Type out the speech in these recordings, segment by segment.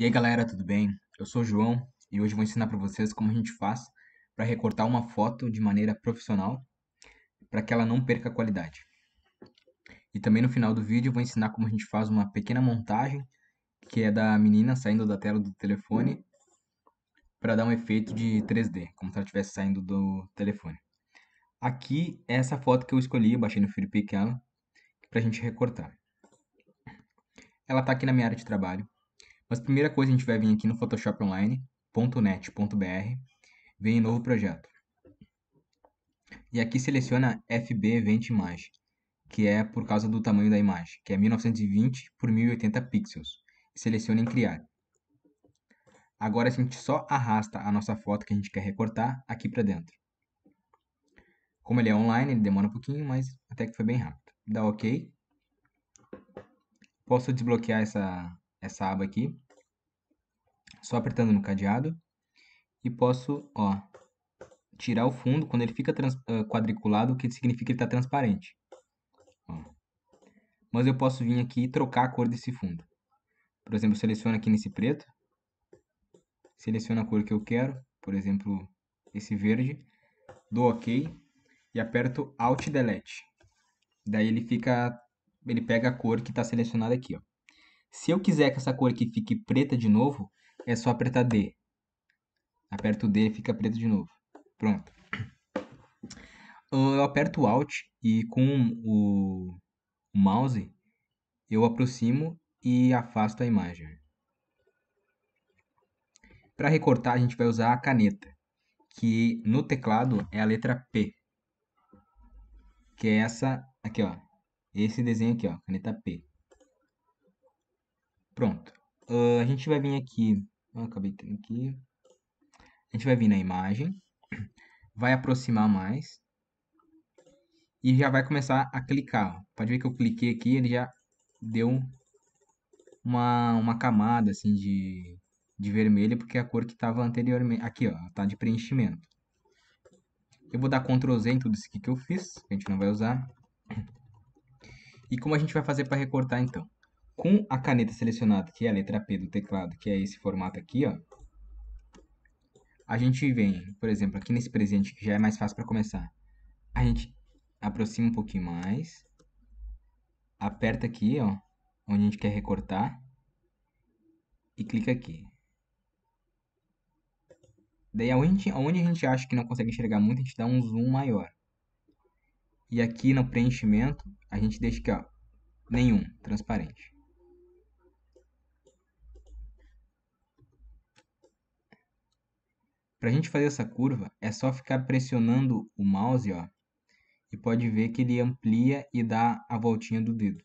E aí galera, tudo bem? Eu sou o João e hoje vou ensinar para vocês como a gente faz para recortar uma foto de maneira profissional para que ela não perca a qualidade. E também no final do vídeo vou ensinar como a gente faz uma pequena montagem que é da menina saindo da tela do telefone para dar um efeito de 3D, como se ela estivesse saindo do telefone. Aqui é essa foto que eu escolhi, eu baixei no Filipe para a gente recortar. Ela está aqui na minha área de trabalho. Mas primeira coisa a gente vai vir aqui no photoshoponline.net.br, vem em novo projeto. E aqui seleciona FB 20 imagem que é por causa do tamanho da imagem, que é 1920 por 1080 pixels. Seleciona em criar. Agora a gente só arrasta a nossa foto que a gente quer recortar aqui para dentro. Como ele é online, ele demora um pouquinho, mas até que foi bem rápido. Dá OK. Posso desbloquear essa, essa aba aqui, só apertando no cadeado, e posso, ó, tirar o fundo, quando ele fica trans, uh, quadriculado, o que significa que ele está transparente. Ó. Mas eu posso vir aqui e trocar a cor desse fundo. Por exemplo, seleciono aqui nesse preto, seleciono a cor que eu quero, por exemplo, esse verde, dou OK e aperto Alt Delete. Daí ele fica, ele pega a cor que está selecionada aqui, ó. Se eu quiser que essa cor aqui fique preta de novo, é só apertar D. Aperto D e fica preto de novo. Pronto. Ah, eu aperto Alt e com o mouse eu aproximo e afasto a imagem. Para recortar a gente vai usar a caneta, que no teclado é a letra P. Que é essa aqui, ó. Esse desenho aqui, ó, caneta P. Pronto. Uh, a gente vai vir aqui. Eu ah, acabei tendo aqui. A gente vai vir na imagem. Vai aproximar mais. E já vai começar a clicar. Pode ver que eu cliquei aqui, ele já deu uma, uma camada assim de, de vermelho, porque é a cor que estava anteriormente. Aqui, ó, tá de preenchimento. Eu vou dar Ctrl Z em tudo isso aqui que eu fiz, que a gente não vai usar. E como a gente vai fazer para recortar então? com a caneta selecionada, que é a letra P do teclado, que é esse formato aqui, ó, a gente vem, por exemplo, aqui nesse presente, que já é mais fácil para começar, a gente aproxima um pouquinho mais, aperta aqui, ó, onde a gente quer recortar, e clica aqui. Daí, onde, a gente acha que não consegue enxergar muito, a gente dá um zoom maior. E aqui no preenchimento, a gente deixa aqui, ó, nenhum, transparente. Para a gente fazer essa curva, é só ficar pressionando o mouse, ó, e pode ver que ele amplia e dá a voltinha do dedo.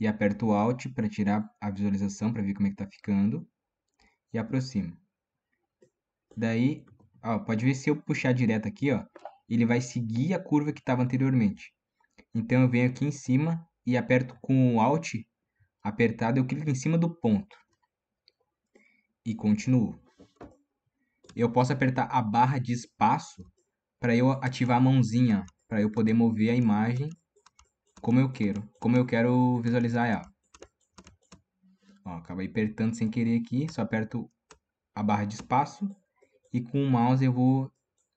E aperto o Alt para tirar a visualização, para ver como é que está ficando, e aproximo. Daí, ó, pode ver se eu puxar direto aqui, ó, ele vai seguir a curva que estava anteriormente. Então eu venho aqui em cima e aperto com o Alt apertado, eu clico em cima do ponto. E continuo eu posso apertar a barra de espaço para eu ativar a mãozinha, para eu poder mover a imagem como eu quero, como eu quero visualizar ela. Ó, acabei apertando sem querer aqui, só aperto a barra de espaço e com o mouse eu vou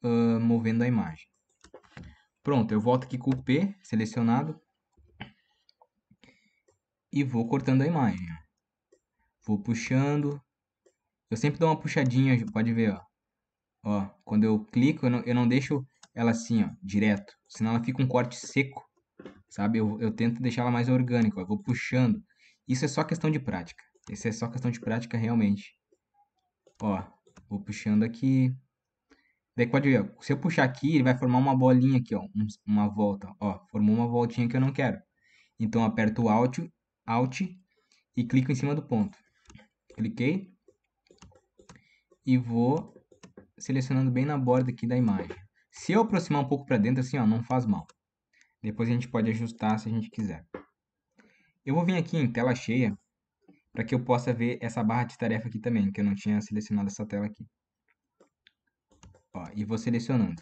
uh, movendo a imagem. Pronto, eu volto aqui com o P selecionado e vou cortando a imagem. Vou puxando, eu sempre dou uma puxadinha, pode ver, ó. Ó, quando eu clico, eu não, eu não deixo ela assim, ó, direto. Senão ela fica um corte seco, sabe? Eu, eu tento deixar ela mais orgânica, ó, eu vou puxando. Isso é só questão de prática. Isso é só questão de prática, realmente. Ó, vou puxando aqui. Daí pode ver, ó, se eu puxar aqui, ele vai formar uma bolinha aqui, ó, um, uma volta. Ó, formou uma voltinha que eu não quero. Então, aperto o Alt, Alt e clico em cima do ponto. Cliquei, e vou selecionando bem na borda aqui da imagem. Se eu aproximar um pouco para dentro, assim, ó, não faz mal. Depois a gente pode ajustar se a gente quiser. Eu vou vir aqui em tela cheia para que eu possa ver essa barra de tarefa aqui também, que eu não tinha selecionado essa tela aqui. Ó, e vou selecionando.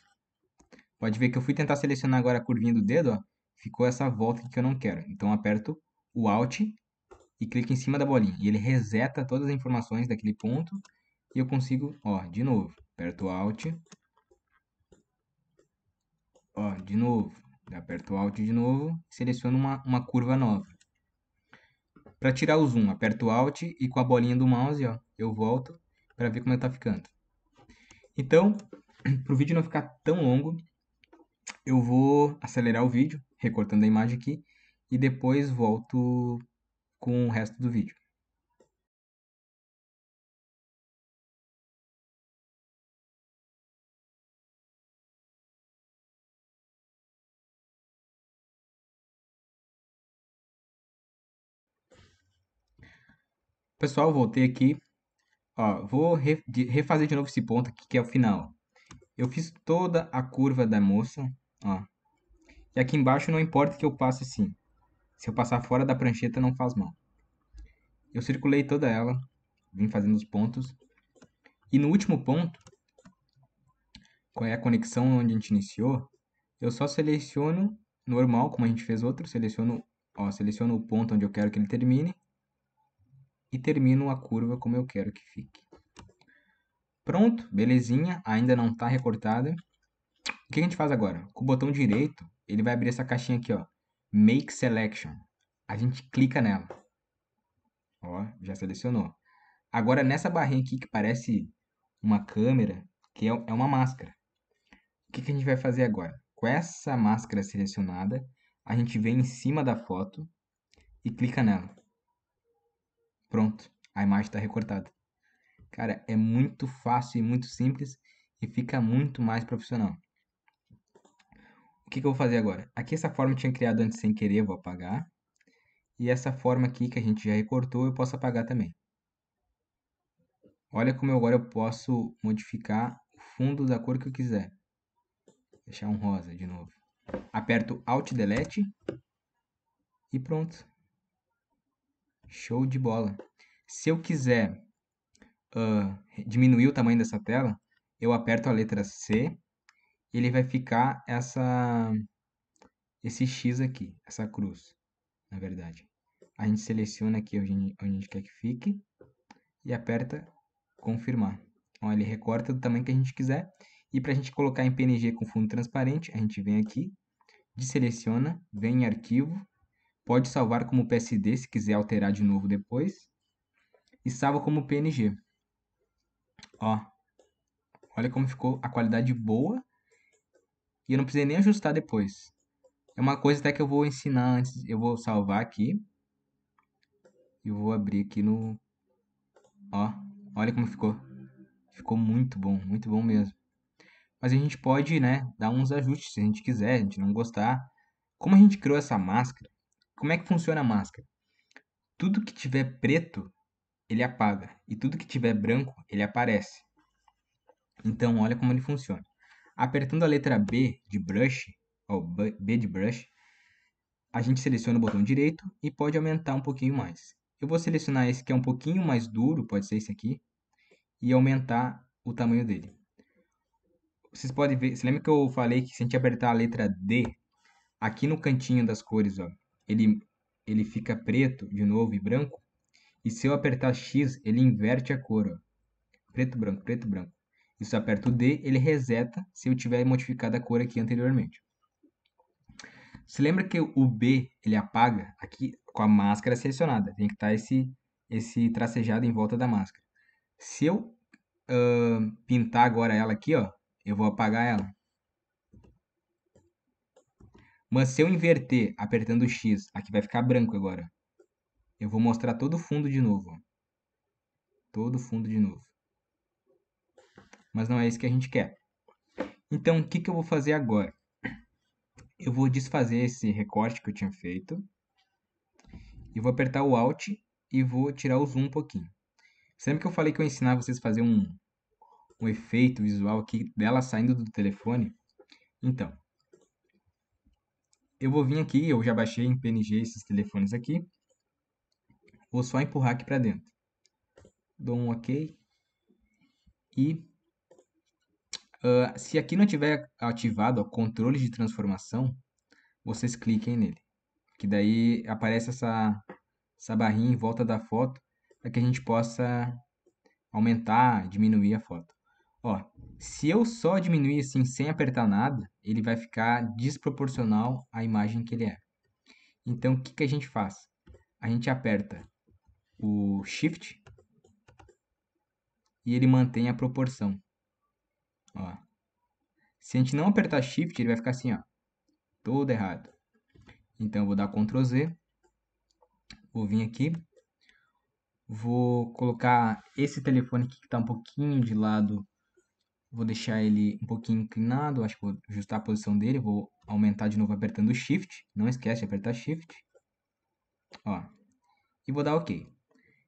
Pode ver que eu fui tentar selecionar agora a curvinha do dedo, ó, ficou essa volta que eu não quero. Então aperto o Alt e clico em cima da bolinha. E ele reseta todas as informações daquele ponto e eu consigo, ó, de novo, aperto Alt. Ó, de novo, aperto Alt de novo, seleciono uma, uma curva nova. Para tirar o zoom, aperto Alt e com a bolinha do mouse, ó, eu volto para ver como é está ficando. Então, para o vídeo não ficar tão longo, eu vou acelerar o vídeo, recortando a imagem aqui, e depois volto com o resto do vídeo. Pessoal, voltei aqui. Ó, vou re refazer de novo esse ponto aqui, que é o final. Eu fiz toda a curva da moça, ó. E aqui embaixo não importa que eu passe assim. Se eu passar fora da prancheta, não faz mal. Eu circulei toda ela, vim fazendo os pontos. E no último ponto, qual é a conexão onde a gente iniciou, eu só seleciono normal, como a gente fez outro, seleciono, ó, seleciono o ponto onde eu quero que ele termine e termino a curva como eu quero que fique. Pronto, belezinha, ainda não está recortada. O que a gente faz agora? Com o botão direito, ele vai abrir essa caixinha aqui, ó, Make Selection. A gente clica nela. Ó, já selecionou. Agora, nessa barrinha aqui que parece uma câmera, que é, é uma máscara. O que a gente vai fazer agora? Com essa máscara selecionada, a gente vem em cima da foto e clica nela. Pronto, a imagem está recortada. Cara, é muito fácil e muito simples e fica muito mais profissional. O que, que eu vou fazer agora? Aqui essa forma eu tinha criado antes sem querer, eu vou apagar. E essa forma aqui que a gente já recortou, eu posso apagar também. Olha como agora eu posso modificar o fundo da cor que eu quiser. Vou deixar um rosa de novo. Aperto Alt Delete e pronto. Show de bola. Se eu quiser uh, diminuir o tamanho dessa tela, eu aperto a letra C e ele vai ficar essa, esse X aqui, essa cruz, na verdade. A gente seleciona aqui onde, onde a gente quer que fique e aperta confirmar. Então, ele recorta do tamanho que a gente quiser. E para a gente colocar em PNG com fundo transparente, a gente vem aqui, deseleciona, vem em arquivo, Pode salvar como PSD se quiser alterar de novo depois. E salva como PNG. Ó. Olha como ficou a qualidade boa. E eu não precisei nem ajustar depois. É uma coisa até que eu vou ensinar antes. Eu vou salvar aqui. E vou abrir aqui no... Ó. Olha como ficou. Ficou muito bom. Muito bom mesmo. Mas a gente pode, né, dar uns ajustes se a gente quiser, a gente não gostar. Como a gente criou essa máscara, como é que funciona a máscara? Tudo que tiver preto, ele apaga, e tudo que tiver branco, ele aparece. Então, olha como ele funciona. Apertando a letra B de brush, ou B de brush, a gente seleciona o botão direito e pode aumentar um pouquinho mais. Eu vou selecionar esse que é um pouquinho mais duro, pode ser esse aqui, e aumentar o tamanho dele. Vocês podem ver, você lembra que eu falei que se a gente apertar a letra D, aqui no cantinho das cores, ó, ele, ele fica preto de novo e branco. E se eu apertar X, ele inverte a cor. Ó. Preto, branco, preto, branco. E se eu aperto D, ele reseta se eu tiver modificado a cor aqui anteriormente. Você lembra que o B ele apaga aqui com a máscara selecionada? Tem que estar tá esse, esse tracejado em volta da máscara. Se eu uh, pintar agora ela aqui, ó, eu vou apagar ela. Mas se eu inverter apertando X, aqui vai ficar branco agora. Eu vou mostrar todo o fundo de novo. Ó. Todo o fundo de novo. Mas não é isso que a gente quer. Então, o que, que eu vou fazer agora? Eu vou desfazer esse recorte que eu tinha feito. E vou apertar o Alt e vou tirar o zoom um pouquinho. Sempre que eu falei que eu ia ensinar vocês a fazer um, um efeito visual aqui dela saindo do telefone? Então, eu vou vir aqui, eu já baixei em PNG esses telefones aqui. Vou só empurrar aqui para dentro. Dou um OK. E uh, se aqui não tiver ativado o controle de transformação, vocês cliquem nele. Que daí aparece essa, essa barrinha em volta da foto para que a gente possa aumentar, diminuir a foto. Ó, se eu só diminuir assim sem apertar nada, ele vai ficar desproporcional à imagem que ele é. Então, o que, que a gente faz? A gente aperta o Shift e ele mantém a proporção. Ó. Se a gente não apertar Shift, ele vai ficar assim, ó, todo errado. Então, eu vou dar Ctrl Z, vou vir aqui, vou colocar esse telefone aqui que está um pouquinho de lado Vou deixar ele um pouquinho inclinado, acho que vou ajustar a posição dele, vou aumentar de novo apertando Shift, não esquece de apertar Shift. Ó, e vou dar OK.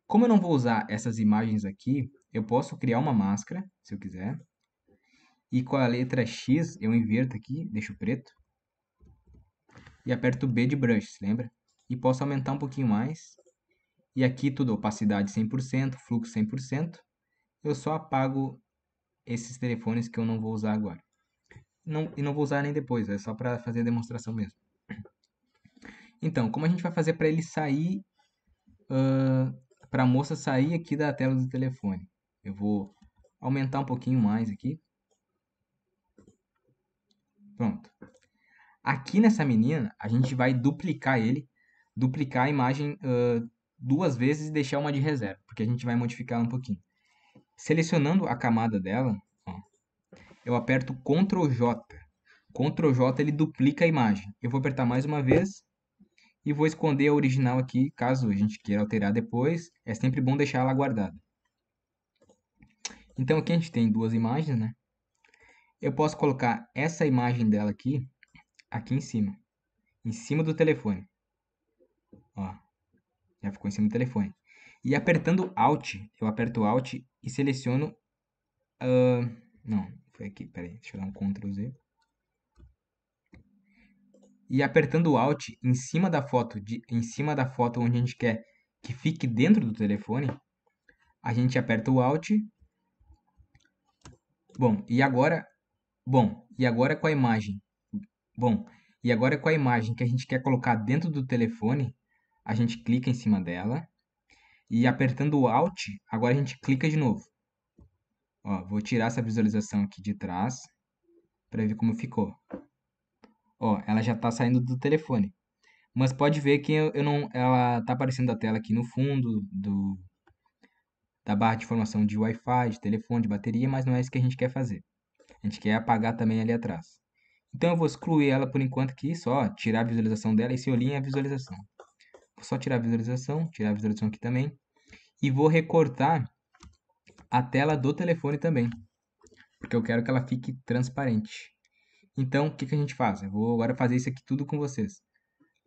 Como eu não vou usar essas imagens aqui, eu posso criar uma máscara, se eu quiser. E com a letra X, eu inverto aqui, deixo preto. E aperto B de Brush, lembra? E posso aumentar um pouquinho mais. E aqui tudo opacidade 100%, fluxo 100%. Eu só apago esses telefones que eu não vou usar agora. Não, e não vou usar nem depois, é só para fazer a demonstração mesmo. Então, como a gente vai fazer para ele sair, uh, para a moça sair aqui da tela do telefone? Eu vou aumentar um pouquinho mais aqui. Pronto. Aqui nessa menina, a gente vai duplicar ele, duplicar a imagem uh, duas vezes e deixar uma de reserva, porque a gente vai modificar um pouquinho. Selecionando a camada dela, ó, eu aperto Ctrl J. Ctrl J ele duplica a imagem. Eu vou apertar mais uma vez e vou esconder a original aqui, caso a gente queira alterar depois. É sempre bom deixar ela guardada. Então aqui a gente tem duas imagens, né? Eu posso colocar essa imagem dela aqui, aqui em cima. Em cima do telefone. Ó, já ficou em cima do telefone. E apertando Alt, eu aperto Alt e seleciono. Uh, não, foi aqui, peraí, deixa eu dar um Ctrl Z. E apertando o Alt em cima da foto, de, em cima da foto onde a gente quer que fique dentro do telefone, a gente aperta o Alt. Bom, e agora, bom, e agora com a imagem, bom, e agora com a imagem que a gente quer colocar dentro do telefone, a gente clica em cima dela e apertando o Alt, agora a gente clica de novo. Ó, vou tirar essa visualização aqui de trás para ver como ficou. Ó, ela já está saindo do telefone. Mas pode ver que eu, eu não, ela está aparecendo a tela aqui no fundo do, da barra de informação de Wi-Fi, de telefone, de bateria, mas não é isso que a gente quer fazer. A gente quer apagar também ali atrás. Então eu vou excluir ela por enquanto aqui, só tirar a visualização dela e se eu a visualização. Vou só tirar a visualização, tirar a visualização aqui também. E vou recortar a tela do telefone também, porque eu quero que ela fique transparente. Então, o que, que a gente faz? Eu vou agora fazer isso aqui tudo com vocês.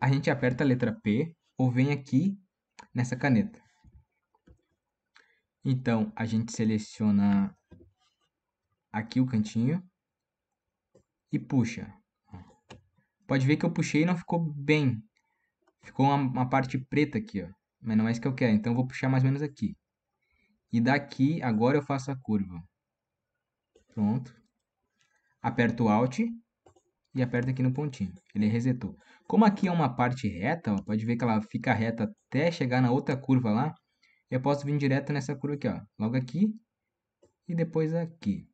A gente aperta a letra P ou vem aqui nessa caneta. Então, a gente seleciona aqui o cantinho e puxa. Pode ver que eu puxei e não ficou bem, Ficou uma, uma parte preta aqui, ó. Mas não é isso que eu quero, então eu vou puxar mais ou menos aqui. E daqui, agora eu faço a curva. Pronto. Aperto Alt e aperto aqui no pontinho. Ele resetou. Como aqui é uma parte reta, ó, pode ver que ela fica reta até chegar na outra curva lá. Eu posso vir direto nessa curva aqui, ó. Logo aqui e depois aqui.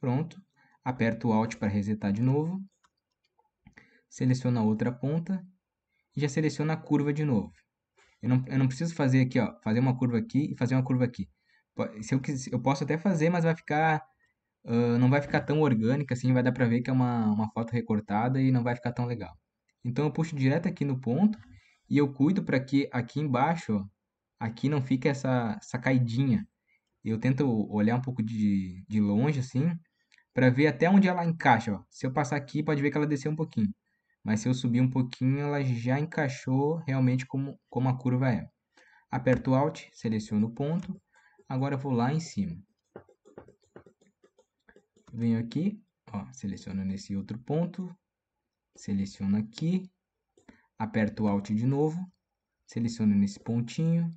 Pronto. Aperto Alt para resetar de novo. Seleciono a outra ponta e já seleciona a curva de novo. Eu não, eu não preciso fazer aqui, ó, fazer uma curva aqui e fazer uma curva aqui. Se eu, quiser, eu posso até fazer, mas vai ficar, uh, não vai ficar tão orgânica assim, vai dar para ver que é uma, uma foto recortada e não vai ficar tão legal. Então eu puxo direto aqui no ponto e eu cuido para que aqui embaixo, ó, aqui não fique essa, essa caidinha. Eu tento olhar um pouco de, de longe assim, para ver até onde ela encaixa. Ó. Se eu passar aqui, pode ver que ela desceu um pouquinho. Mas se eu subir um pouquinho, ela já encaixou realmente como, como a curva é. Aperto Alt, seleciono o ponto. Agora eu vou lá em cima. Venho aqui, ó, seleciono nesse outro ponto. Seleciono aqui. Aperto Alt de novo. Seleciono nesse pontinho.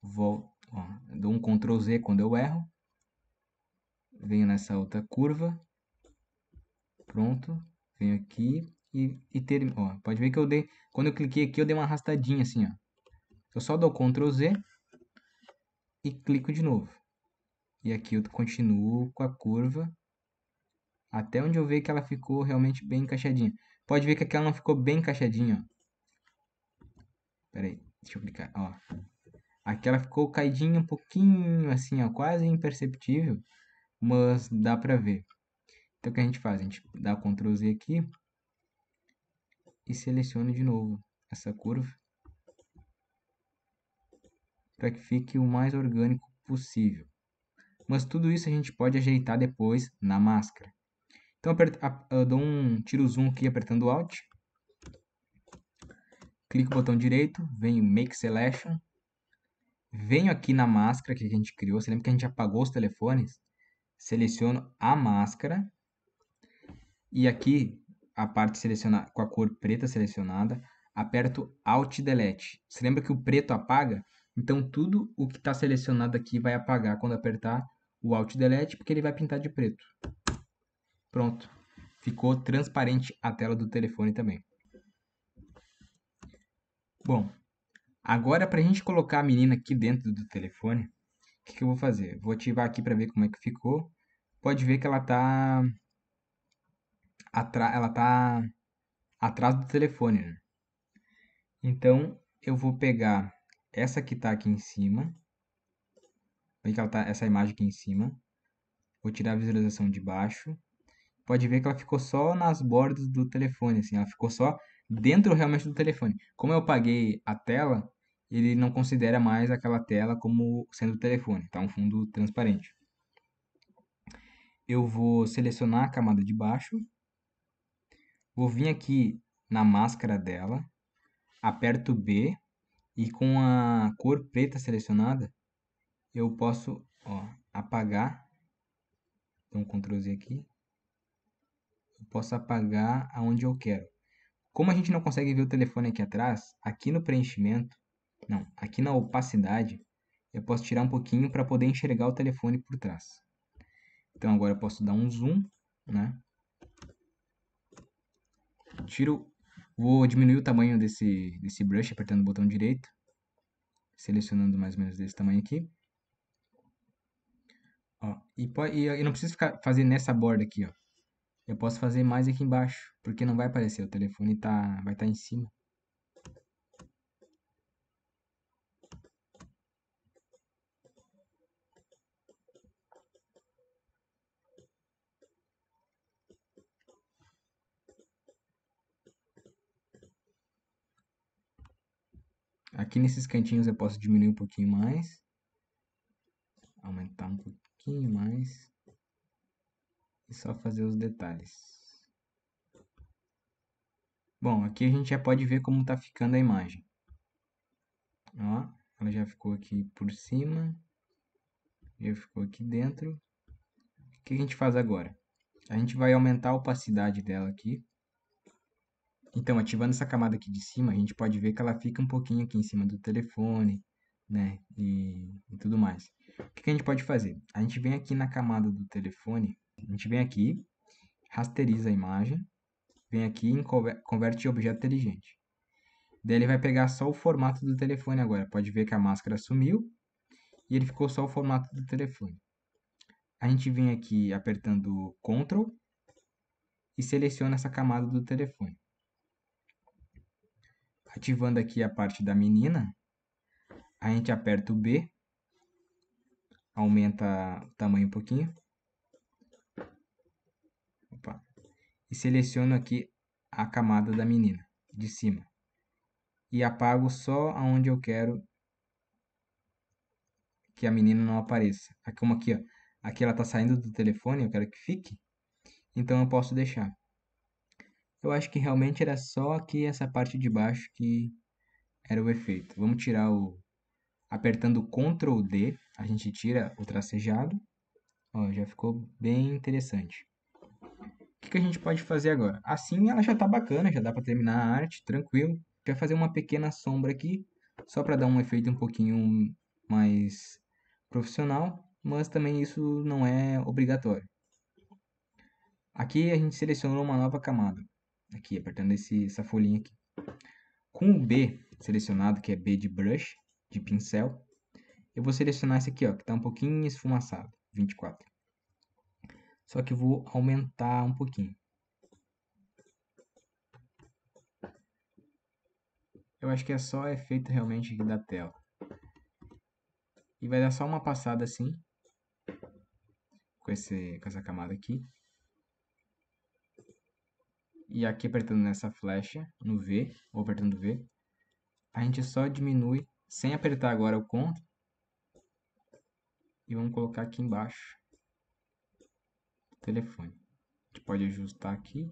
Volto, ó, dou um Ctrl Z quando eu erro. Venho nessa outra curva. Pronto. Venho aqui, e, e ter... Ó, pode ver que eu dei... Quando eu cliquei aqui, eu dei uma arrastadinha assim, ó. Eu só dou Ctrl Z e clico de novo. E aqui eu continuo com a curva até onde eu ver que ela ficou realmente bem encaixadinha. Pode ver que aquela não ficou bem encaixadinha, ó. Pera aí, deixa eu clicar, ó. Aqui ela ficou caidinha um pouquinho assim, ó, quase imperceptível, mas dá pra ver. Então o que a gente faz? A gente dá Ctrl Z aqui, e seleciono de novo essa curva para que fique o mais orgânico possível. Mas tudo isso a gente pode ajeitar depois na máscara. Então eu dou um tiro zoom aqui apertando Alt. Clico no botão direito, venho Make Selection. Venho aqui na máscara que a gente criou. Você lembra que a gente apagou os telefones? Seleciono a máscara. E aqui a parte selecionada com a cor preta selecionada, aperto Alt Delete. Você lembra que o preto apaga? Então tudo o que está selecionado aqui vai apagar quando apertar o Alt Delete, porque ele vai pintar de preto. Pronto. Ficou transparente a tela do telefone também. Bom, agora para a gente colocar a menina aqui dentro do telefone, o que, que eu vou fazer? Vou ativar aqui para ver como é que ficou. Pode ver que ela está ela tá atrás do telefone, né? Então, eu vou pegar essa que está aqui em cima. Vem que ela tá, essa imagem aqui em cima. Vou tirar a visualização de baixo. Pode ver que ela ficou só nas bordas do telefone, assim, ela ficou só dentro realmente do telefone. Como eu apaguei a tela, ele não considera mais aquela tela como sendo o telefone, tá um fundo transparente. Eu vou selecionar a camada de baixo vou vir aqui na máscara dela, aperto B e com a cor preta selecionada, eu posso ó, apagar, então Ctrl Z aqui, eu posso apagar aonde eu quero. Como a gente não consegue ver o telefone aqui atrás, aqui no preenchimento, não, aqui na opacidade, eu posso tirar um pouquinho para poder enxergar o telefone por trás. Então agora eu posso dar um zoom, né? Tiro, vou diminuir o tamanho desse, desse brush apertando o botão direito, selecionando mais ou menos desse tamanho aqui. Ó, e, pode, e eu não preciso ficar, fazer nessa borda aqui, ó. Eu posso fazer mais aqui embaixo, porque não vai aparecer, o telefone tá, vai estar tá em cima. Aqui nesses cantinhos eu posso diminuir um pouquinho mais. Aumentar um pouquinho mais. E só fazer os detalhes. Bom, aqui a gente já pode ver como está ficando a imagem. Ó, ela já ficou aqui por cima. Já ficou aqui dentro. O que a gente faz agora? A gente vai aumentar a opacidade dela aqui. Então, ativando essa camada aqui de cima, a gente pode ver que ela fica um pouquinho aqui em cima do telefone, né, e, e tudo mais. O que, que a gente pode fazer? A gente vem aqui na camada do telefone, a gente vem aqui, rasteriza a imagem, vem aqui e converte em objeto inteligente. Daí ele vai pegar só o formato do telefone agora. Pode ver que a máscara sumiu e ele ficou só o formato do telefone. A gente vem aqui apertando Ctrl e seleciona essa camada do telefone ativando aqui a parte da menina, a gente aperta o B, aumenta o tamanho um pouquinho, opa, e seleciono aqui a camada da menina, de cima, e apago só aonde eu quero que a menina não apareça. Aqui, como aqui, ó, aqui ela está saindo do telefone, eu quero que fique, então eu posso deixar. Eu acho que realmente era só aqui essa parte de baixo que era o efeito. Vamos tirar o... Apertando Ctrl D, a gente tira o tracejado. Ó, já ficou bem interessante. O que, que a gente pode fazer agora? Assim ela já tá bacana, já dá para terminar a arte, tranquilo. Já fazer uma pequena sombra aqui, só para dar um efeito um pouquinho mais profissional, mas também isso não é obrigatório. Aqui a gente selecionou uma nova camada. Aqui, apertando esse, essa folhinha aqui. Com o B selecionado, que é B de brush, de pincel, eu vou selecionar esse aqui, ó, que está um pouquinho esfumaçado, 24. Só que eu vou aumentar um pouquinho. Eu acho que é só efeito realmente da tela. E vai dar só uma passada assim, com, esse, com essa camada aqui e aqui apertando nessa flecha, no V, ou apertando V, a gente só diminui sem apertar agora o CTRL e vamos colocar aqui embaixo telefone. A gente pode ajustar aqui.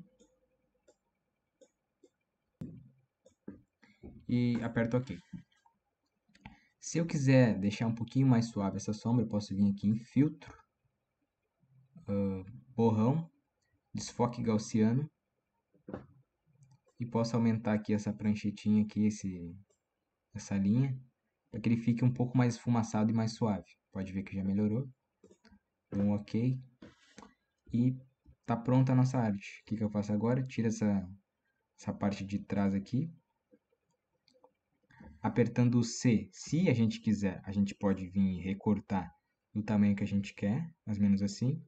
E aperto OK. Se eu quiser deixar um pouquinho mais suave essa sombra, eu posso vir aqui em filtro, uh, borrão, desfoque gaussiano e posso aumentar aqui essa pranchetinha aqui, esse, essa linha, para que ele fique um pouco mais esfumaçado e mais suave. Pode ver que já melhorou. Dou um OK. E tá pronta a nossa arte. O que, que eu faço agora? tira essa, essa parte de trás aqui. Apertando o C, se a gente quiser, a gente pode vir recortar do tamanho que a gente quer, mais ou menos assim.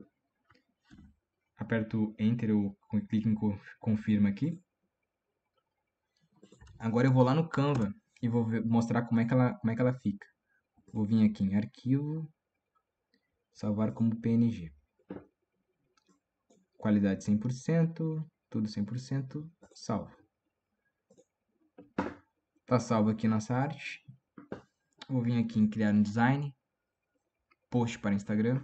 Aperto Enter ou clique em confirma aqui Agora eu vou lá no Canva e vou ver, mostrar como é, que ela, como é que ela fica. Vou vir aqui em arquivo, salvar como PNG. Qualidade 100%, tudo 100%, salvo. Tá salvo aqui nossa arte. Vou vir aqui em criar um design, post para Instagram.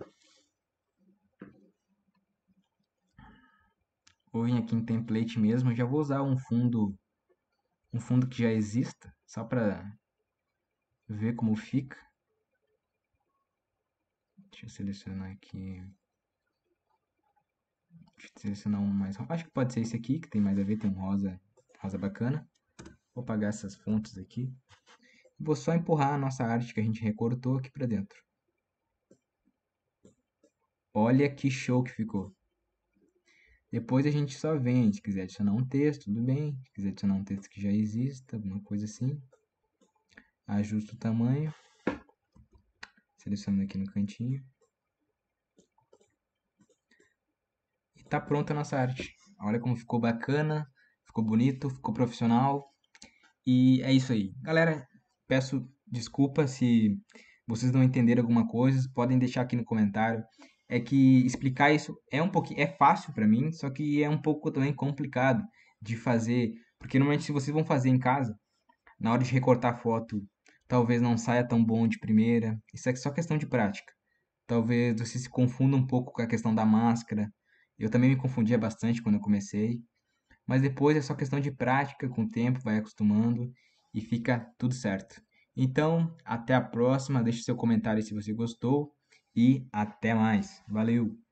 Vou vir aqui em template mesmo, já vou usar um fundo um fundo que já exista, só para ver como fica. Deixa eu selecionar aqui. Deixa eu selecionar um mais. Acho que pode ser esse aqui, que tem mais a ver, tem um rosa, rosa bacana. Vou apagar essas fontes aqui. Vou só empurrar a nossa arte que a gente recortou aqui para dentro. Olha que show que ficou. Depois a gente só vende. Se quiser adicionar um texto, tudo bem. Se quiser adicionar um texto que já exista, alguma coisa assim. Ajusta o tamanho. Seleciona aqui no cantinho. E tá pronta a nossa arte. Olha como ficou bacana, ficou bonito, ficou profissional. E é isso aí. Galera, peço desculpa se vocês não entenderam alguma coisa, podem deixar aqui no comentário é que explicar isso é um pouquinho é fácil para mim, só que é um pouco também complicado de fazer, porque normalmente se vocês vão fazer em casa, na hora de recortar a foto, talvez não saia tão bom de primeira. Isso é só questão de prática. Talvez você se confunda um pouco com a questão da máscara. Eu também me confundia bastante quando eu comecei, mas depois é só questão de prática, com o tempo vai acostumando e fica tudo certo. Então, até a próxima, deixe seu comentário se você gostou e até mais. Valeu!